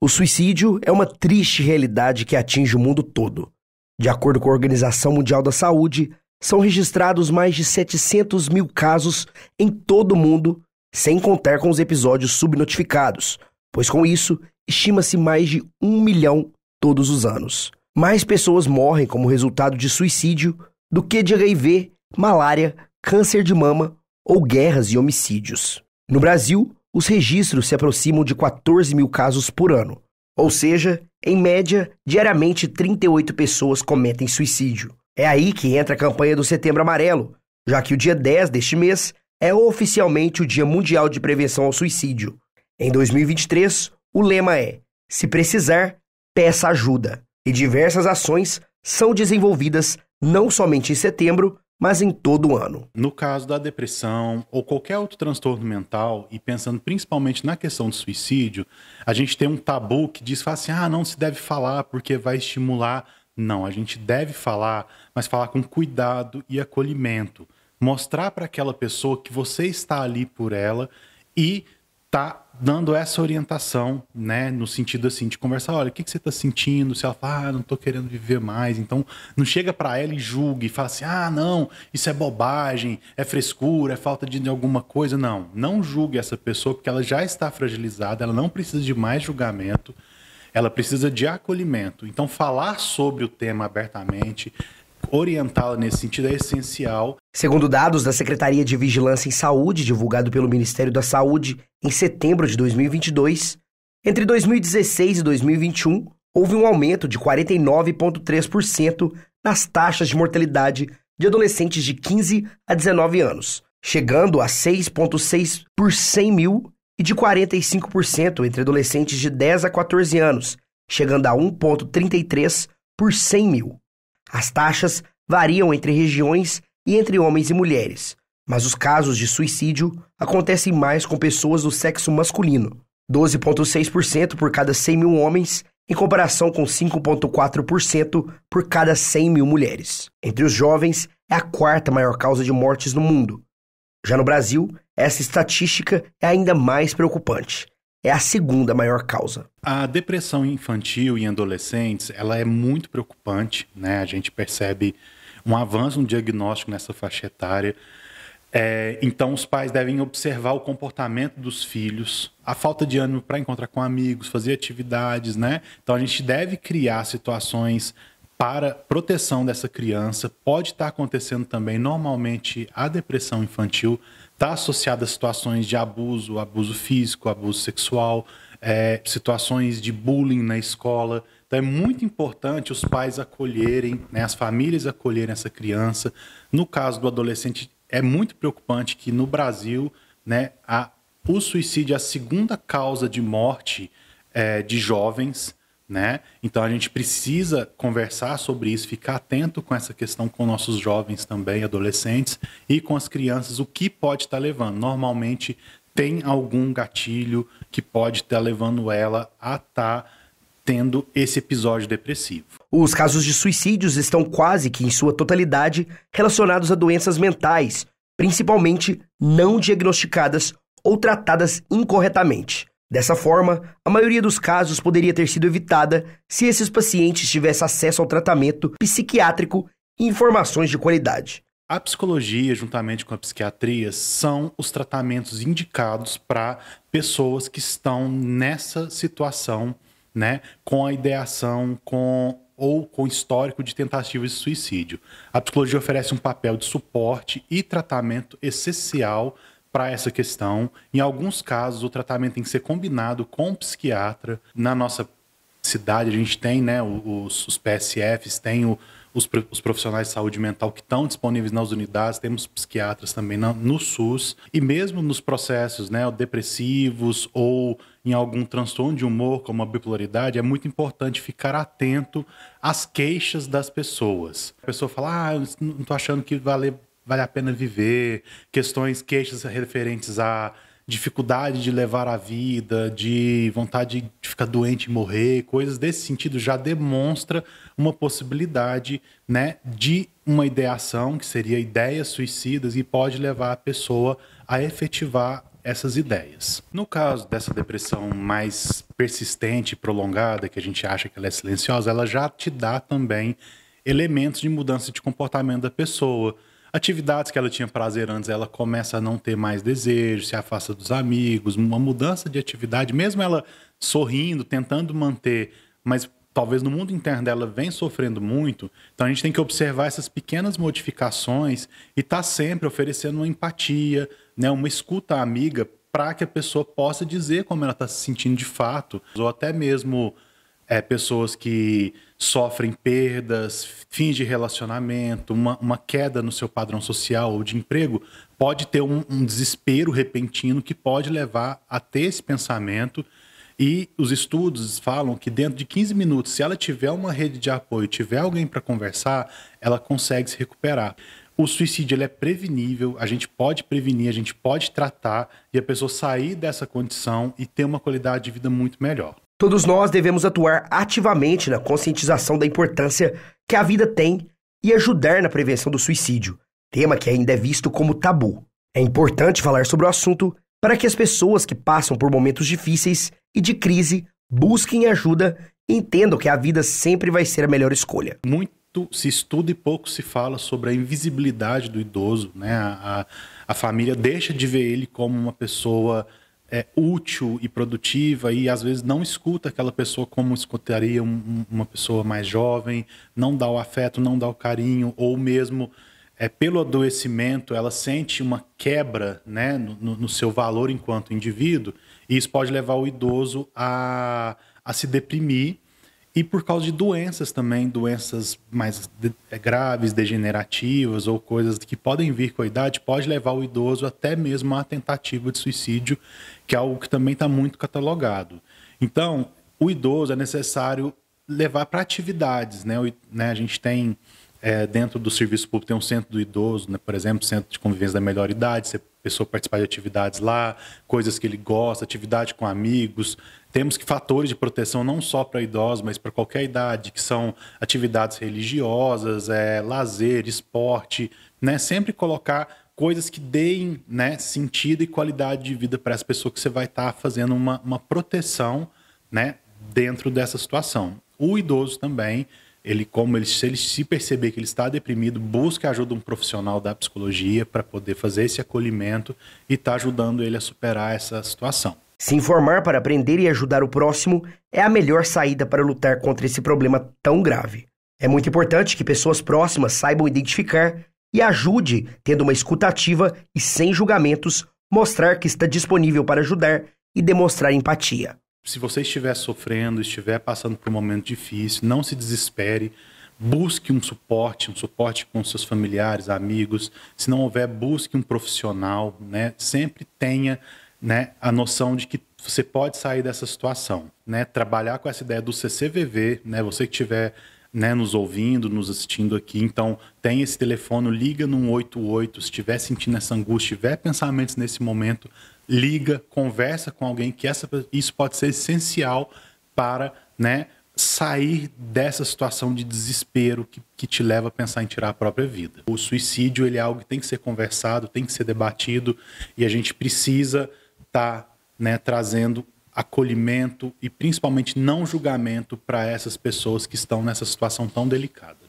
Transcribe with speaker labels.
Speaker 1: O suicídio é uma triste realidade que atinge o mundo todo. De acordo com a Organização Mundial da Saúde, são registrados mais de 700 mil casos em todo o mundo, sem contar com os episódios subnotificados, pois com isso estima-se mais de um milhão todos os anos. Mais pessoas morrem como resultado de suicídio do que de HIV, malária, câncer de mama ou guerras e homicídios. No Brasil, os registros se aproximam de 14 mil casos por ano. Ou seja, em média, diariamente 38 pessoas cometem suicídio. É aí que entra a campanha do Setembro Amarelo, já que o dia 10 deste mês é oficialmente o Dia Mundial de Prevenção ao Suicídio. Em 2023, o lema é: se precisar, peça ajuda. E diversas ações são desenvolvidas não somente em setembro, mas em todo o ano. No caso da depressão ou qualquer
Speaker 2: outro transtorno mental, e pensando principalmente na questão do suicídio, a gente tem um tabu que diz assim: ah, não se deve falar porque vai estimular. Não, a gente deve falar, mas falar com cuidado e acolhimento. Mostrar para aquela pessoa que você está ali por ela e tá dando essa orientação, né, no sentido assim de conversar, olha, o que, que você tá sentindo? Se ela fala, ah, não tô querendo viver mais, então não chega para ela e julgue e fala assim, ah, não, isso é bobagem, é frescura, é falta de alguma coisa, não, não julgue essa pessoa porque ela já está fragilizada, ela não precisa de mais julgamento, ela precisa de acolhimento. Então falar sobre o tema abertamente,
Speaker 1: orientá-la nesse sentido é essencial. Segundo dados da Secretaria de Vigilância em Saúde, divulgado pelo Ministério da Saúde em setembro de 2022, entre 2016 e 2021 houve um aumento de 49,3% nas taxas de mortalidade de adolescentes de 15 a 19 anos, chegando a 6,6 por 100 mil e de 45% entre adolescentes de 10 a 14 anos, chegando a 1,33 por 100 mil. As taxas variam entre regiões e entre homens e mulheres, mas os casos de suicídio acontecem mais com pessoas do sexo masculino, 12,6% por cada 100 mil homens, em comparação com 5,4% por cada 100 mil mulheres. Entre os jovens, é a quarta maior causa de mortes no mundo. Já no Brasil, essa estatística é ainda mais preocupante é a segunda maior causa.
Speaker 2: A depressão infantil e adolescentes, ela é muito preocupante, né? A gente percebe um avanço no diagnóstico nessa faixa etária. É, então, os pais devem observar o comportamento dos filhos, a falta de ânimo para encontrar com amigos, fazer atividades, né? Então, a gente deve criar situações para proteção dessa criança. Pode estar tá acontecendo também, normalmente, a depressão infantil está associada a situações de abuso, abuso físico, abuso sexual, é, situações de bullying na escola. Então é muito importante os pais acolherem, né, as famílias acolherem essa criança. No caso do adolescente, é muito preocupante que no Brasil né, a, o suicídio é a segunda causa de morte é, de jovens né? Então a gente precisa conversar sobre isso, ficar atento com essa questão com nossos jovens também, adolescentes e com as crianças, o que pode estar tá levando. Normalmente tem algum gatilho que pode estar tá levando ela a estar
Speaker 1: tá tendo esse episódio depressivo. Os casos de suicídios estão quase que em sua totalidade relacionados a doenças mentais, principalmente não diagnosticadas ou tratadas incorretamente. Dessa forma, a maioria dos casos poderia ter sido evitada se esses pacientes tivessem acesso ao tratamento psiquiátrico e informações de qualidade.
Speaker 2: A psicologia, juntamente com a psiquiatria, são os tratamentos indicados para pessoas que estão nessa situação, né, com a ideação, com ou com histórico de tentativas de suicídio. A psicologia oferece um papel de suporte e tratamento essencial para essa questão. Em alguns casos, o tratamento tem que ser combinado com o psiquiatra. Na nossa cidade, a gente tem né, os, os PSFs, tem o, os, os, profissionais de saúde mental que estão disponíveis nas unidades, temos psiquiatras também na, no SUS. E mesmo nos processos né, depressivos ou em algum transtorno de humor, como a bipolaridade, é muito importante ficar atento às queixas das pessoas. A pessoa fala, ah, eu não estou achando que valer vale a pena viver, questões, queixas referentes à dificuldade de levar a vida, de vontade de ficar doente e morrer, coisas desse sentido já demonstra uma possibilidade, né, de uma ideação que seria ideias suicidas e pode levar a pessoa a efetivar essas ideias. No caso dessa depressão mais persistente e prolongada, que a gente acha que ela é silenciosa, ela já te dá também elementos de mudança de comportamento da pessoa, Atividades que ela tinha prazer antes, ela começa a não ter mais desejo, se afasta dos amigos, uma mudança de atividade, mesmo ela sorrindo, tentando manter, mas talvez no mundo interno dela vem sofrendo muito. Então a gente tem que observar essas pequenas modificações e estar tá sempre oferecendo uma empatia, né, uma escuta amiga para que a pessoa possa dizer como ela está se sentindo de fato, ou até mesmo é, pessoas que sofrem perdas, fins de relacionamento, uma, uma, queda no seu padrão social ou de emprego, pode ter um, um desespero repentino que pode levar a ter esse pensamento. E os estudos falam que dentro de 15 minutos, se ela tiver uma rede de apoio, tiver alguém para conversar, ela consegue se recuperar. O suicídio é prevenível, a gente pode prevenir, a gente pode tratar e a pessoa sair dessa condição e ter uma qualidade de vida muito melhor. Todos nós
Speaker 1: devemos atuar ativamente na conscientização da importância que a vida tem e ajudar na prevenção do suicídio, tema que ainda é visto como tabu. É importante falar sobre o assunto para que as pessoas que passam por momentos difíceis e de crise busquem ajuda e entendam que a vida sempre vai ser a melhor escolha. Muito se estuda e pouco
Speaker 2: se fala sobre a invisibilidade do idoso, né? A, a, a família deixa de ver ele como uma pessoa é, útil e produtiva e às vezes não escuta aquela pessoa como escutaria um, uma pessoa mais jovem, não dá o afeto, não dá o carinho, ou mesmo é, pelo adoecimento ela sente uma quebra né, no, no, seu valor enquanto indivíduo, e isso pode levar o idoso a, a se deprimir e por causa de doenças também, doenças mais de, é, graves, degenerativas ou coisas que podem vir com a idade, pode levar o idoso até mesmo à tentativa de suicídio, que é algo que também está muito catalogado. Então, o idoso é necessário levar para atividades, né? O, né? A gente tem é, dentro do serviço público tem um centro do idoso, né? por exemplo, centro de convivência da melhor idade. Você pessoa participar de atividades lá, coisas que ele gosta, atividade com amigos. Temos que fatores de proteção não só para idosos, mas para qualquer idade, que são atividades religiosas, é, lazer, esporte, né? Sempre colocar coisas que deem né, sentido e qualidade de vida para essa pessoa que você vai estar tá fazendo uma, uma proteção né, dentro dessa situação. O idoso também ele como ele, se ele se perceber que ele está deprimido, busque a ajuda de um profissional da psicologia para poder fazer esse acolhimento e estar tá
Speaker 1: ajudando ele a superar essa situação. Se informar para aprender e ajudar o próximo é a melhor saída para lutar contra esse problema tão grave. É muito importante que pessoas próximas saibam identificar e ajude, tendo uma escutativa e sem julgamentos, mostrar que está disponível para ajudar e demonstrar empatia
Speaker 2: se você estiver sofrendo, estiver passando por um momento difícil, não se desespere. Busque um suporte, um suporte com seus familiares, amigos. Se não houver, busque um profissional, né? Sempre tenha, né, a noção de que você pode sair dessa situação, né? Trabalhar com essa ideia do CCVV, né? Você que estiver né, nos ouvindo, nos assistindo aqui. Então, tem esse telefone, liga no 188. Se estiver sentindo essa angústia, tiver pensamentos nesse momento, liga, conversa com alguém, que essa, isso pode ser essencial para né, sair dessa situação de desespero que, que te leva a pensar em tirar a própria vida. O suicídio ele é algo que tem que ser conversado, tem que ser debatido e a gente precisa estar tá, né, trazendo acolhimento e principalmente não julgamento para essas pessoas que estão nessa situação tão delicada.